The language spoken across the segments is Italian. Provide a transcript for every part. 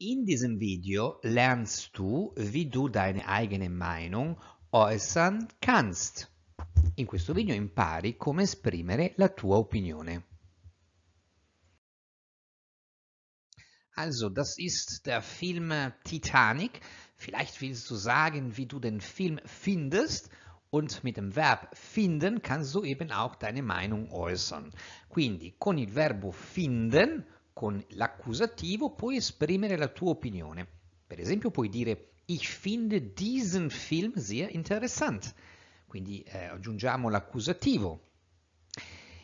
In diesem Video lernst du, wie du deine eigene Meinung äußern kannst. In questo video impari come esprimere la tua opinione. Also, das ist der Film Titanic. Vielleicht willst du sagen, wie du den Film findest und mit dem Verb finden kannst du eben auch deine Meinung äußern. Quindi, con il verbo finden con l'accusativo puoi esprimere la tua opinione. Per esempio puoi dire Ich finde diesen Film sehr interessant. Quindi eh, aggiungiamo l'accusativo.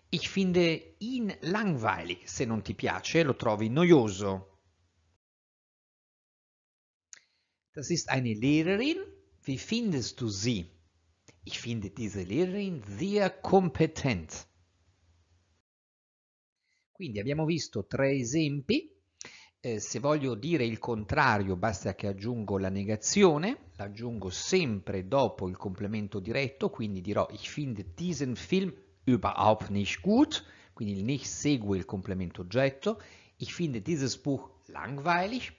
Ich finde ihn langweilig. Se non ti piace, lo trovi noioso. Das ist eine Lehrerin. Wie findest du sie? Ich finde diese Lehrerin sehr kompetent. Quindi abbiamo visto tre esempi. Eh, se voglio dire il contrario basta che aggiungo la negazione, l'aggiungo sempre dopo il complemento diretto, quindi dirò ich finde diesen Film überhaupt nicht gut, quindi il nicht segue il complemento oggetto, ich finde dieses Buch langweilig,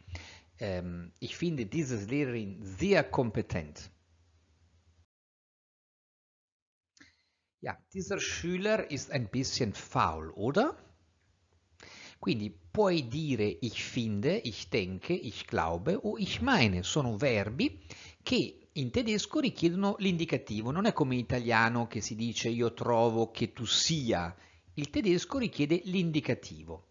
ehm, ich finde dieses Lehrerin sehr kompetent. Ja, dieser Schüler ist ein bisschen faul, oder? Quindi puoi dire ich finde, ich denke, ich glaube o ich meine. Sono verbi che in tedesco richiedono l'indicativo, non è come in italiano che si dice io trovo che tu sia. Il tedesco richiede l'indicativo.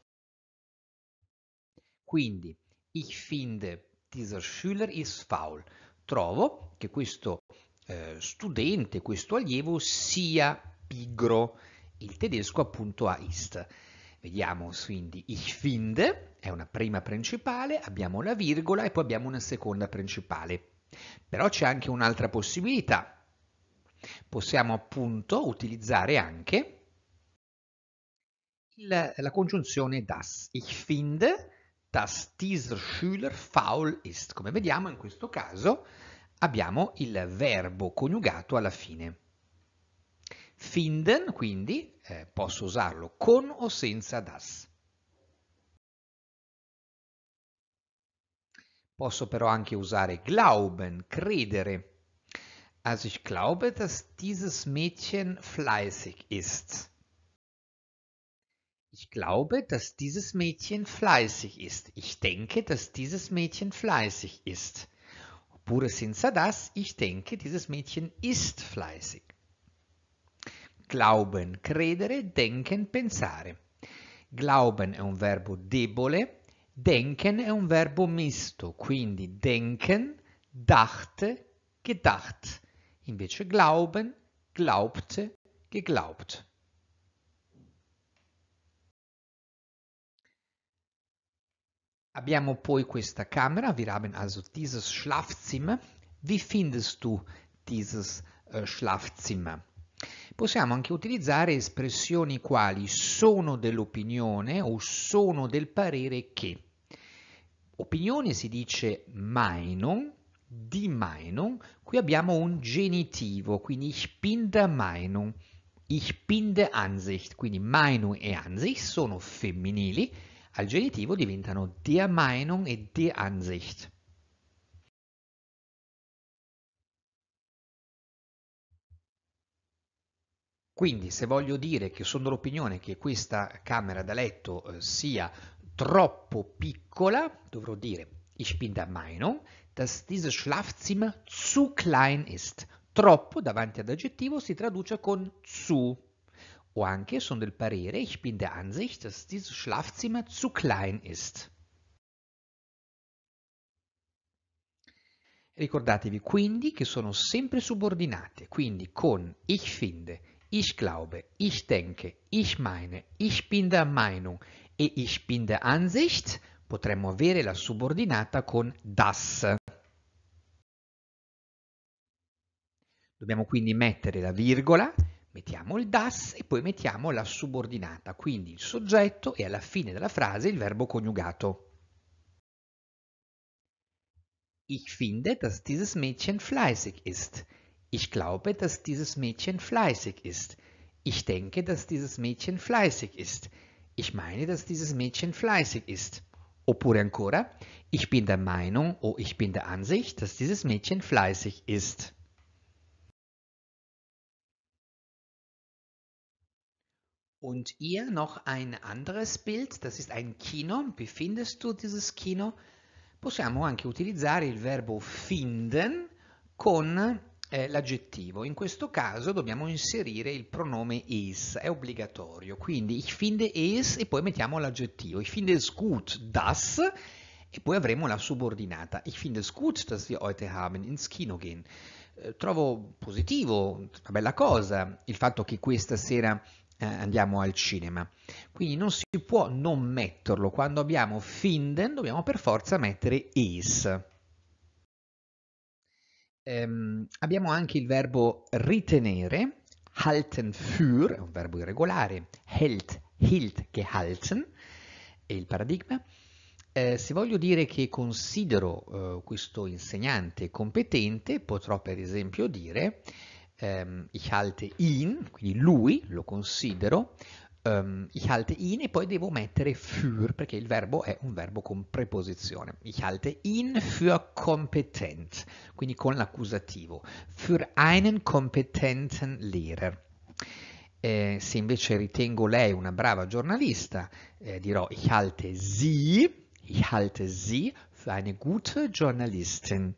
Quindi, ich finde, dieser Schüler ist faul. Trovo che questo eh, studente, questo allievo sia pigro. Il tedesco appunto ha ist. Vediamo quindi ich finde, è una prima principale, abbiamo la virgola e poi abbiamo una seconda principale. Però c'è anche un'altra possibilità. Possiamo appunto utilizzare anche il, la congiunzione das. Ich finde, dass dieser Schüler faul ist. Come vediamo in questo caso abbiamo il verbo coniugato alla fine. Finden, quindi, eh, posso usarlo con o senza das. Posso però anche usare glauben, credere. Also ich glaube, dass dieses Mädchen fleißig ist. Ich glaube, dass dieses Mädchen fleißig ist. Ich denke, dass dieses Mädchen fleißig ist. Oppure senza das, ich denke, dieses Mädchen ist fleißig. Glauben credere, denken pensare. Glauben è un verbo debole, denken è un verbo misto, quindi denken, dachte, gedacht. Invece glauben, glaubte, geglaubt. Abbiamo poi questa camera, wir haben also dieses Schlafzimmer. Wie findest du dieses äh, Schlafzimmer? possiamo anche utilizzare espressioni quali sono dell'opinione o sono del parere che. Opinione si dice Meinung, di Meinung, qui abbiamo un genitivo, quindi ich bin der Meinung, ich bin der Ansicht, quindi Meinung e Ansicht sono femminili, al genitivo diventano der Meinung e der Ansicht. Quindi se voglio dire che sono dell'opinione che questa camera da letto eh, sia troppo piccola, dovrò dire ich bin der Meinung, dass dieses Schlafzimmer zu klein ist. Troppo davanti ad aggettivo si traduce con zu. O anche sono del parere, ich bin der Ansicht, dass dieses Schlafzimmer zu klein ist. Ricordatevi quindi che sono sempre subordinate, quindi con ich finde Ich glaube, ich denke, ich meine, ich bin der Meinung e ich bin der Ansicht potremmo avere la subordinata con das. Dobbiamo quindi mettere la virgola, mettiamo il das e poi mettiamo la subordinata, quindi il soggetto e alla fine della frase il verbo coniugato. Ich finde, dass dieses Mädchen fleißig ist. Ich glaube, dass dieses Mädchen fleißig ist. Ich denke, dass dieses Mädchen fleißig ist. Ich meine, dass dieses Mädchen fleißig ist. Oppure ancora, ich bin der Meinung, oh, ich bin der Ansicht, dass dieses Mädchen fleißig ist. Und ihr noch ein anderes Bild, das ist ein Kino. Wie findest du dieses Kino? Possiamo anche utilizzare il verbo finden con eh, l'aggettivo. In questo caso dobbiamo inserire il pronome is, è obbligatorio. Quindi ich finde es e poi mettiamo l'aggettivo. Ich finde es gut, das e poi avremo la subordinata. Ich finde es gut, dass wir heute haben ins Kino gehen. Eh, trovo positivo, una bella cosa, il fatto che questa sera eh, andiamo al cinema. Quindi non si può non metterlo. Quando abbiamo finden dobbiamo per forza mettere is ehm, abbiamo anche il verbo ritenere, halten für, è un verbo irregolare, hält, hilt, gehalten, è il paradigma. Eh, se voglio dire che considero eh, questo insegnante competente, potrò per esempio dire ehm, ich halte ihn, quindi lui, lo considero, um, ich halte ihn e poi devo mettere für perché il verbo è un verbo con preposizione. Ich halte ihn für kompetent, quindi con l'accusativo. Für einen kompetenten Lehrer. Eh, se invece ritengo lei una brava giornalista, eh, dirò ich halte sie, ich halte sie für eine gute Journalistin.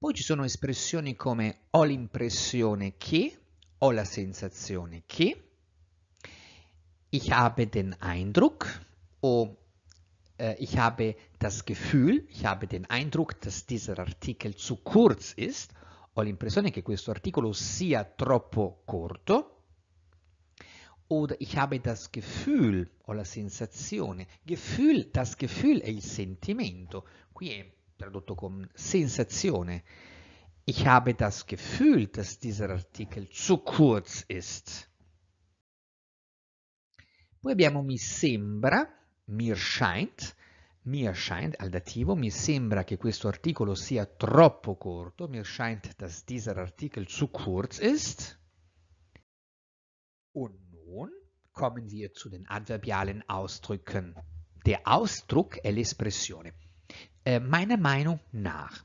Poi ci sono espressioni come ho l'impressione che, ho la sensazione che, ich habe den Eindruck, oh, äh, ich habe das Gefühl, ich habe den Eindruck, dass dieser Artikel zu kurz ist, ho l'impressione che questo articolo sia troppo corto, oder ich habe das Gefühl, ho la sensazione, Gefühl, das Gefühl è e il sentimento, qui è tradotto con sensazione, ich habe das Gefühl, dass dieser Artikel zu kurz ist. Poi abbiamo mi sembra, mir scheint, mir scheint al dativo, mi sembra che questo articolo sia troppo corto, mir scheint, dass dieser Artikel zu kurz ist. Und nun kommen wir zu den adverbialen Ausdrücken. Der Ausdruck e l'espressione. Äh, meiner Meinung nach.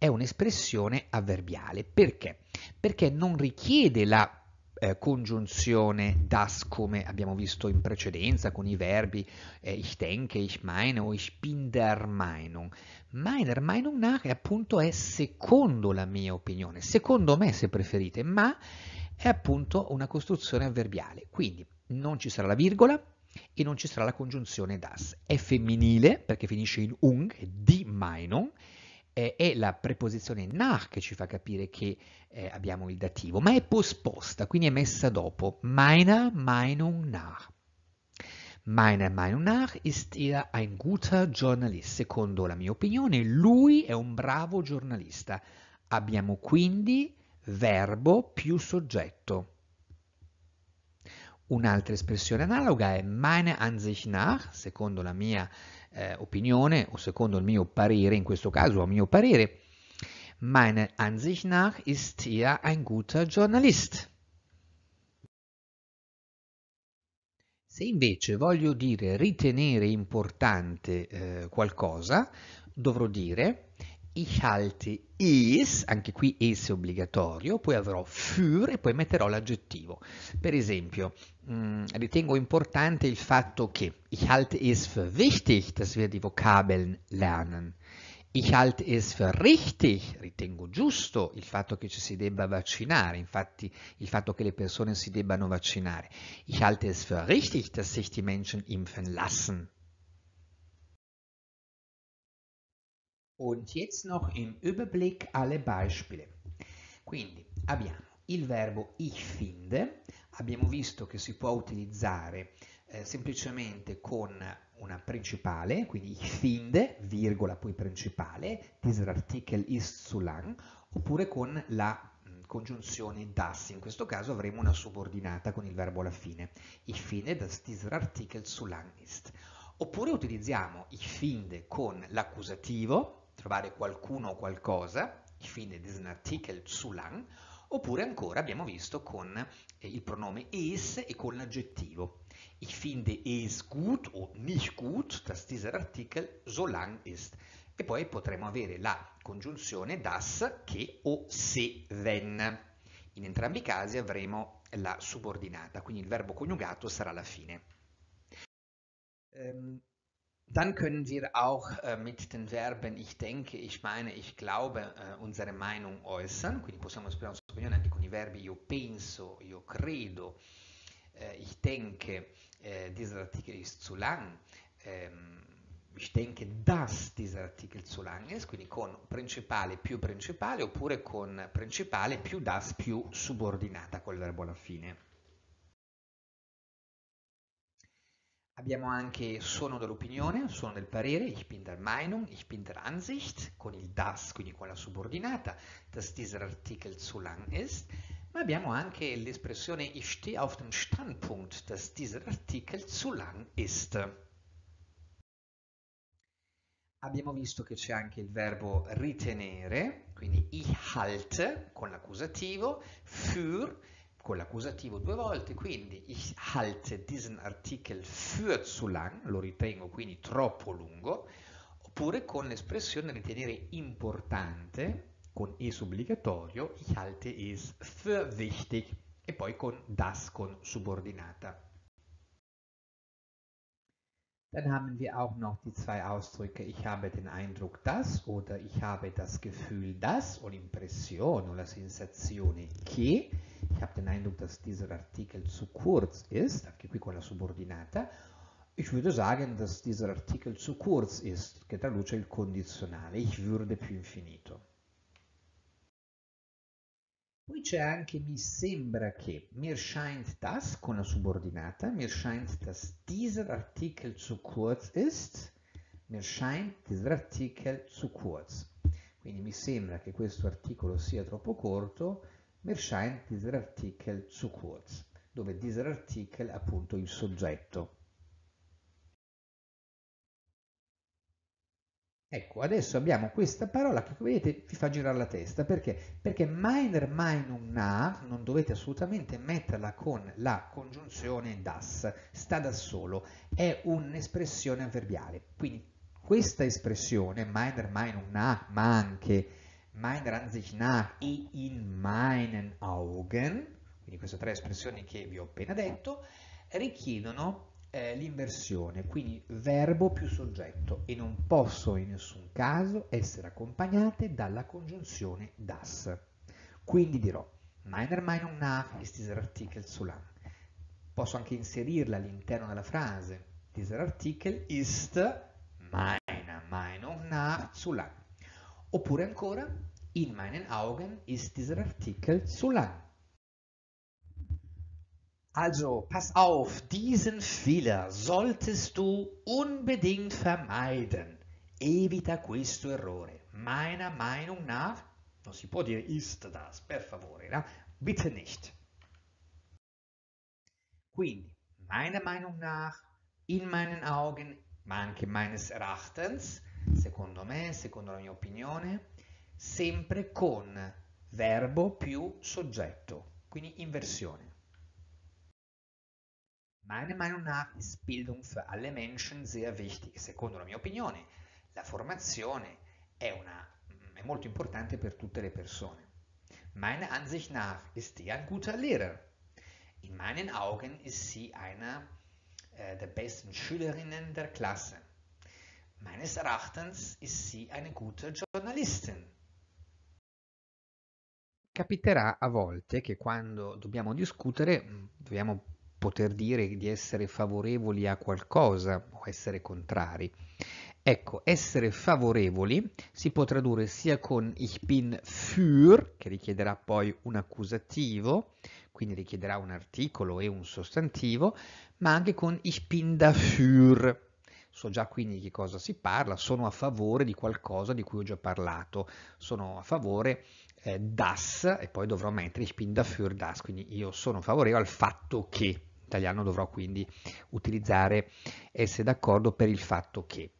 è un'espressione avverbiale. Perché? Perché non richiede la eh, congiunzione das come abbiamo visto in precedenza con i verbi eh, ich denke, ich meine o ich bin der Meinung. Meiner Meinung nach è appunto è secondo la mia opinione, secondo me se preferite, ma è appunto una costruzione avverbiale. Quindi non ci sarà la virgola e non ci sarà la congiunzione das. È femminile perché finisce in ung, di Meinung, eh, è la preposizione nach che ci fa capire che eh, abbiamo il dativo, ma è posposta, quindi è messa dopo. Meiner Meinung nach. Meiner Meinung nach ist er ein guter Journalist. Secondo la mia opinione, lui è un bravo giornalista. Abbiamo quindi verbo più soggetto. Un'altra espressione analoga è meine Ansicht nach, secondo la mia opinione eh, opinione o secondo il mio parere, in questo caso a mio parere, meine Ansicht nach ist er ein guter Journalist. Se invece voglio dire ritenere importante eh, qualcosa, dovrò dire Ich halte is, anche qui is è obbligatorio, poi avrò für e poi metterò l'aggettivo. Per esempio, mh, mm, ritengo importante il fatto che ich halte es für wichtig, dass wir die Vokabeln lernen. Ich halte es für richtig, ritengo giusto il fatto che ci si debba vaccinare, infatti il fatto che le persone si debbano vaccinare. Ich halte es für richtig, dass sich die Menschen impfen lassen. Und jetzt noch im Überblick alle Beispiele. Quindi abbiamo il verbo ich finde, abbiamo visto che si può utilizzare eh, semplicemente con una principale, quindi ich finde, virgola poi principale, dieser Artikel ist zu lang, oppure con la mm, congiunzione das, in questo caso avremo una subordinata con il verbo alla fine, ich finde, dass dieser Artikel zu lang ist. Oppure utilizziamo ich finde con l'accusativo, trovare qualcuno o qualcosa, ich finde diesen Artikel zu lang, oppure ancora abbiamo visto con eh, il pronome es e con l'aggettivo. Ich finde es gut o nicht gut, dass dieser Artikel so lang ist. E poi potremo avere la congiunzione das, che o se, wenn. In entrambi i casi avremo la subordinata, quindi il verbo coniugato sarà la fine. Um, Dann können wir auch eh, mit den Verben ich denke, ich meine, ich glaube eh, unsere Meinung äußern, quindi possiamo esprimere la nostra opinione anche con i verbi io penso, io credo, eh, ich denke, eh, dieser Artikel ist zu lang, ehm, ich denke, dass dieser Artikel zu lang ist, quindi con principale più principale oppure con principale più das più subordinata col verbo alla fine. Abbiamo anche sono dell'opinione, sono del parere, ich bin der Meinung, ich bin der Ansicht, con il das, quindi con la subordinata, dass dieser Artikel zu lang ist, ma abbiamo anche l'espressione ich stehe auf dem Standpunkt, dass dieser Artikel zu lang ist. Abbiamo visto che c'è anche il verbo ritenere, quindi ich halte con l'accusativo, für für, con l'accusativo due volte, quindi ich halte diesen Artikel für zu lang, lo ritengo quindi troppo lungo, oppure con l'espressione ritenere importante, con es obbligatorio, ich halte es für wichtig, e poi con das con subordinata. Dann haben wir auch noch die zwei Ausdrücke, ich habe den Eindruck das oder ich habe das Gefühl das oder Impression oder Sensazione che. Ich habe den Eindruck, dass dieser Artikel zu kurz ist, anche qui con la subordinata. Ich würde sagen, dass dieser Artikel zu kurz ist, che traduce il condizionale, ich würde più infinito. Poi c'è anche, mi sembra che, Mir scheint das con la subordinata, Mir scheint dass dieser Artikel zu kurz ist, Mir scheint dieser Artikel zu kurz. Quindi mi sembra che questo articolo sia troppo corto, Mir scheint dieser Artikel zu kurz, dove dieser Artikel è appunto il soggetto. Ecco, adesso abbiamo questa parola che come vedete vi fa girare la testa, perché? Perché minor minum na non dovete assolutamente metterla con la congiunzione das, sta da solo, è un'espressione avverbiale. Quindi questa espressione, minor minum na, ma anche minor an sich na e in meinen Augen, quindi queste tre espressioni che vi ho appena detto, richiedono eh, l'inversione, quindi verbo più soggetto e non posso in nessun caso essere accompagnate dalla congiunzione das. Quindi dirò meiner Meinung nach ist dieser Artikel zu lang. Posso anche inserirla all'interno della frase dieser Artikel ist meiner Meinung nach zu lang. Oppure ancora in meinen Augen ist dieser Artikel zu lang. Also, pass auf, diesen Fehler solltest du unbedingt vermeiden. Evita questo errore. Meiner Meinung nach, non si può dire ist das, per favore, no? bitte nicht. Quindi, meiner Meinung nach, in meinen Augen, ma anche meines Erachtens, secondo me, secondo la mia opinione, sempre con verbo più soggetto, quindi inversione. Meiner Meinung nach ist Bildung für alle Menschen sehr wichtig. Secondo la mia opinione, la formazione è, una, è molto importante per tutte le persone. Meiner Ansicht nach ist sie ein guter Lehrer. In meinen Augen ist sie einer äh, der besten Schülerinnen der Klasse. Meines Erachtens ist sie eine gute Journalistin. Capiterà a volte che quando dobbiamo discutere mm, dobbiamo poter dire di essere favorevoli a qualcosa o essere contrari. Ecco, essere favorevoli si può tradurre sia con ich bin für, che richiederà poi un accusativo, quindi richiederà un articolo e un sostantivo, ma anche con ich bin dafür. So già quindi di che cosa si parla, sono a favore di qualcosa di cui ho già parlato, sono a favore eh, das e poi dovrò mettere ich bin dafür das, quindi io sono favorevole al fatto che italiano dovrò quindi utilizzare S d'accordo per il fatto che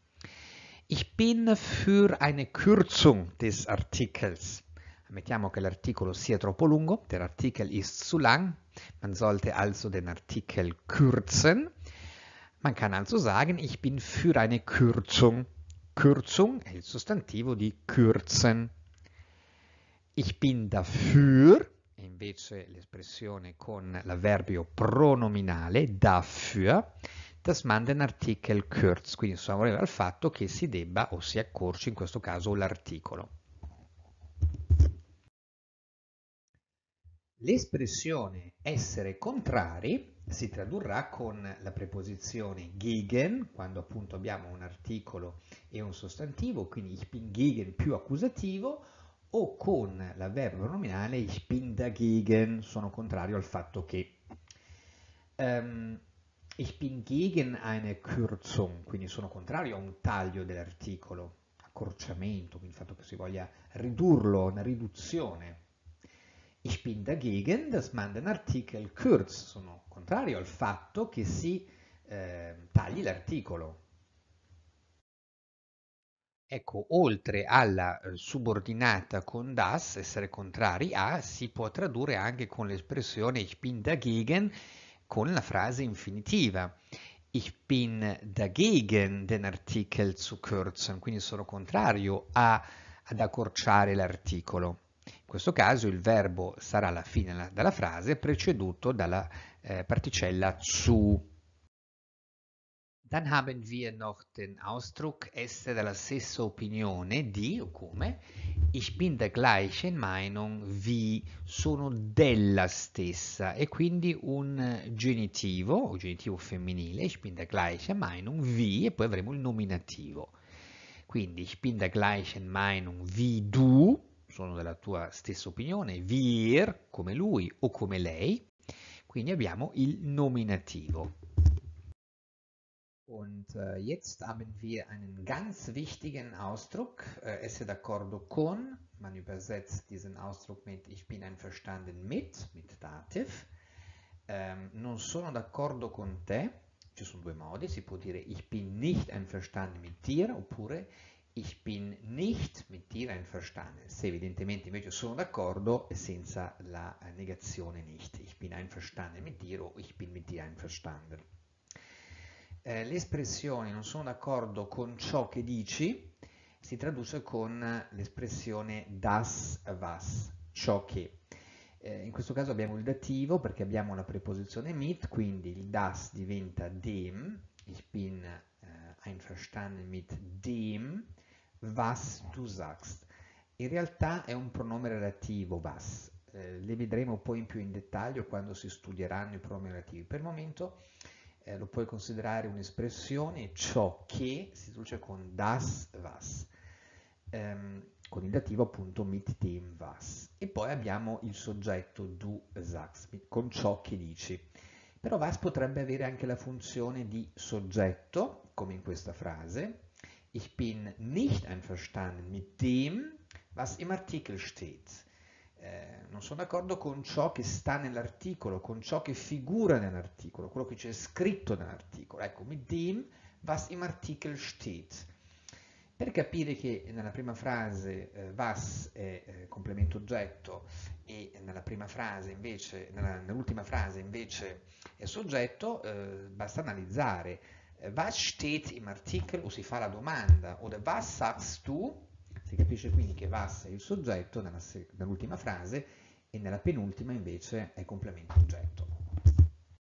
Ich bin für eine Kürzung des Artikels. Ammettiamo che l'articolo sia troppo lungo, der Artikel ist zu lang, man sollte also den Artikel kürzen. Man kann also sagen, ich bin für eine Kürzung. Kürzung è il sostantivo di kürzen. Ich bin dafür è invece l'espressione con l'avverbio pronominale dafür, das man den Artikel kürz, quindi sono favorevole al fatto che si debba o si accorci in questo caso l'articolo. L'espressione essere contrari si tradurrà con la preposizione gegen, quando appunto abbiamo un articolo e un sostantivo, quindi ich bin gegen più accusativo, o con l'avverbio nominale ich bin dagegen, sono contrario al fatto che. Um, ehm, ich bin gegen eine Kürzung, quindi sono contrario a un taglio dell'articolo, accorciamento, quindi il fatto che si voglia ridurlo, una riduzione. Ich bin dagegen, das man den Artikel kürz, sono contrario al fatto che si eh, tagli l'articolo. Ecco, oltre alla eh, subordinata con das, essere contrari a, si può tradurre anche con l'espressione ich bin dagegen con la frase infinitiva. Ich bin dagegen den Artikel zu kürzen, quindi sono contrario a, ad accorciare l'articolo. In questo caso il verbo sarà alla fine della frase preceduto dalla eh, particella zu. Dann haben wir noch den Ausdruck essere della stessa opinione di, o come, ich bin der gleichen Meinung wie, sono della stessa, e quindi un genitivo, o genitivo femminile, ich bin der gleichen Meinung wie, e poi avremo il nominativo. Quindi, ich bin der gleichen Meinung wie du, sono della tua stessa opinione, wir, come lui o come lei, quindi abbiamo il nominativo. Und äh, jetzt haben wir einen ganz wichtigen Ausdruck, äh, esse d'accordo con, man übersetzt diesen Ausdruck mit ich bin einverstanden mit, mit Dativ. Ähm, non sono d'accordo con te, ci sono due modi, si può dire ich bin nicht einverstanden mit dir oppure ich bin nicht mit dir einverstanden. Se evidentemente invece sono d'accordo senza la negazione nicht, ich bin einverstanden mit dir o ich bin mit dir einverstanden. eh, l'espressione non sono d'accordo con ciò che dici si traduce con l'espressione das was, ciò che. Eh, in questo caso abbiamo il dativo perché abbiamo la preposizione mit, quindi il das diventa dem, ich bin eh, einverstanden mit dem, was du sagst. In realtà è un pronome relativo was, eh, le vedremo poi in più in dettaglio quando si studieranno i pronomi relativi. Per il momento eh, lo puoi considerare un'espressione, ciò che si traduce con das was, ehm, con il dativo appunto mit dem was. E poi abbiamo il soggetto du sagst, con ciò che dici. Però was potrebbe avere anche la funzione di soggetto, come in questa frase. Ich bin nicht einverstanden mit dem, was im Artikel steht eh, non sono d'accordo con ciò che sta nell'articolo, con ciò che figura nell'articolo, quello che c'è scritto nell'articolo. Ecco, mit dem, was im Artikel steht. Per capire che nella prima frase eh, was è eh, complemento oggetto e nella prima frase invece, nell'ultima frase invece è soggetto, eh, basta analizzare. Eh, was steht im Artikel o si fa la domanda, oder was sagst du? Si capisce quindi che VAS è il soggetto nell'ultima frase e nella penultima invece è complemento oggetto.